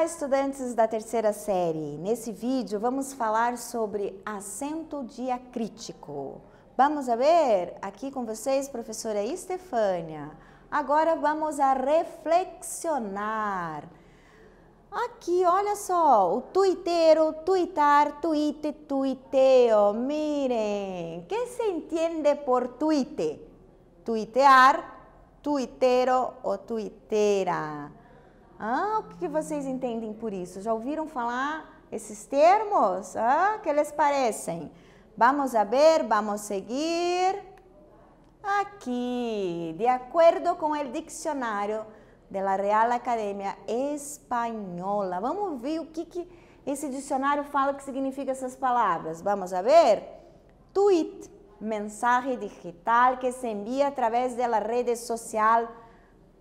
Olá, estudantes da terceira série! Nesse vídeo vamos falar sobre acento diacrítico. Vamos a ver? Aqui com vocês, professora Estefânia. Agora vamos a reflexionar. Aqui, olha só, o tuiteiro, tuitar, tuite, tuiteo. Miren, que se entende por tuite? Tuitear, tuiteiro ou tuiteira? Ah, o que vocês entendem por isso? Já ouviram falar esses termos? Ah, que eles parecem? Vamos a ver, vamos seguir. Aqui, de acordo com o dicionário da Real Academia Espanhola. Vamos ver o que, que esse dicionário fala que significa essas palavras. Vamos a ver? Tweet, mensagem digital que se envia através da rede social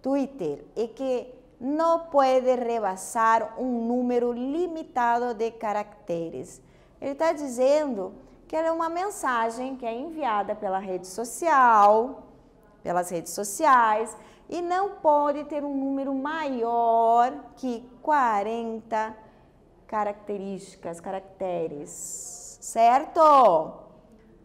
Twitter e que no pode rebasar um número limitado de caracteres. Ele está dizendo que é uma mensagem que é enviada pela rede social, pelas redes sociais, e não pode ter um número maior que 40 características, caracteres, certo?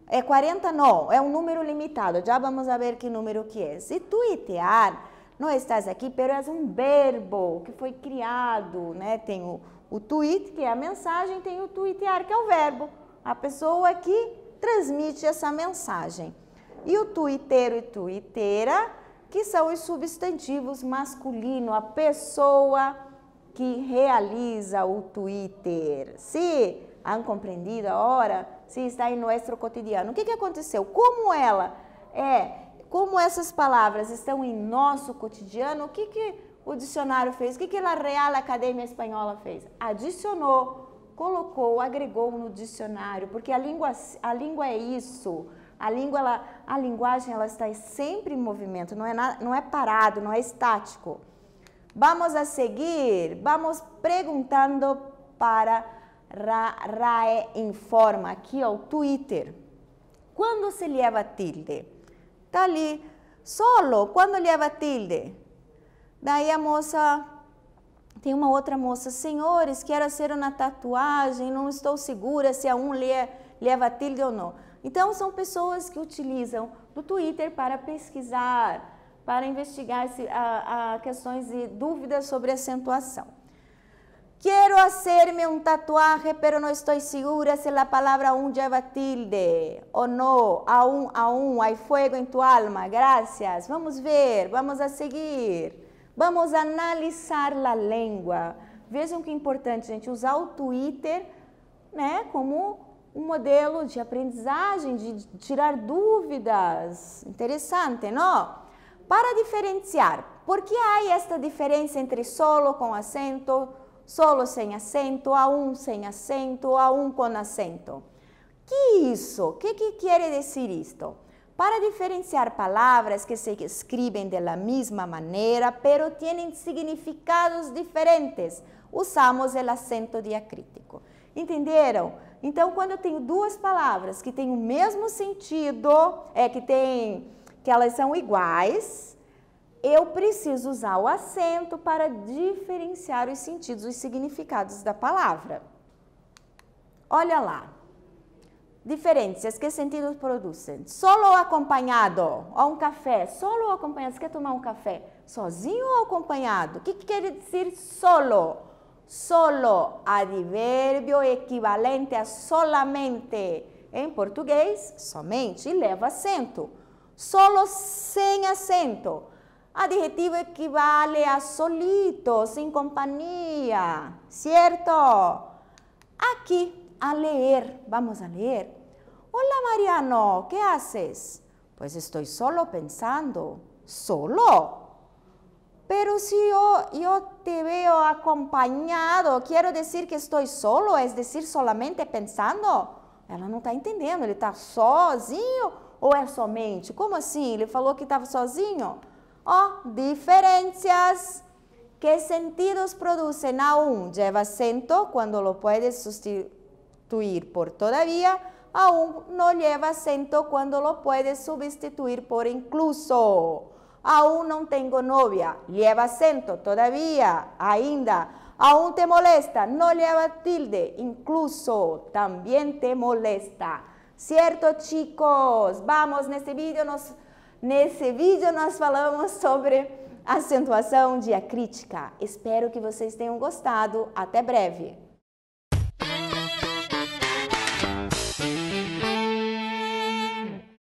É 40 não, é um número limitado, já vamos ver que número que é. E tuitear não estás aqui, pero és um verbo que foi criado, né? Tem o, o tweet, que é a mensagem, tem o tweetear, que é o verbo. A pessoa é que transmite essa mensagem. E o tuiteiro e tuiteira, que são os substantivos masculino, a pessoa que realiza o Twitter. Se han compreendido a hora, se está em nosso cotidiano. O que, que aconteceu? Como ela é como essas palavras estão em nosso cotidiano, o que, que o dicionário fez? O que, que a Real Academia Espanhola fez? Adicionou, colocou, agregou no dicionário, porque a língua, a língua é isso. A língua, ela, a linguagem, ela está sempre em movimento, não é, na, não é parado, não é estático. Vamos a seguir, vamos perguntando para Ra, Rae Informa, aqui ó, Twitter. Quando se leva tilde? Está ali, solo, quando leva tilde. Daí a moça, tem uma outra moça, senhores, quero ser uma tatuagem, não estou segura se a um leva tilde ou não. Então, são pessoas que utilizam do Twitter para pesquisar, para investigar se, a, a questões e dúvidas sobre acentuação fazer hacerme un tatuaje, pero no estoy segura si la palabra aún lleva tilde o no. Aún, aún, hay fuego en tu alma. Gracias. Vamos ver, vamos a seguir. Vamos a analisar a língua. Vejam que importante, gente, usar o Twitter né, como um modelo de aprendizagem, de tirar dúvidas. Interessante, não? Para diferenciar, por que há esta diferença entre solo com acento? solo sem acento, a um sem acento, a um com acento. Que isso? Que que quer dizer isto? Para diferenciar palavras que se escrevem da mesma maneira, pero têm significados diferentes, usamos o acento diacrítico. Entenderam? Então, quando eu tenho duas palavras que têm o mesmo sentido, é que tem que elas são iguais, eu preciso usar o acento para diferenciar os sentidos, os significados da palavra. Olha lá. Diferenças que sentidos produzem? Solo acompanhado, ou um café. Solo acompanhado, você quer tomar um café sozinho ou acompanhado? O que, que quer dizer solo? Solo, advérbio equivalente a solamente. Em português, somente, e leva acento. Solo sem acento. Adjetivo equivale a solito, sem companhia, certo? Aqui, a leer, vamos a ler. Hola Mariano, que haces? Pues estou solo pensando, solo. Pero si eu te veo acompanhado, quero dizer que estou solo, es decir, solamente pensando. Ela não está entendendo, ele está sozinho ou é somente? Como assim? Ele falou que estava sozinho? o diferencias. ¿Qué sentidos producen aún? Lleva acento cuando lo puedes sustituir por todavía. Aún no lleva acento cuando lo puedes sustituir por incluso. Aún no tengo novia. Lleva acento todavía, ainda. Aún te molesta. No lleva tilde. Incluso también te molesta. ¿Cierto, chicos? Vamos, en este vídeo nos Nesse vídeo nós falamos sobre acentuação diacrítica. Espero que vocês tenham gostado. Até breve!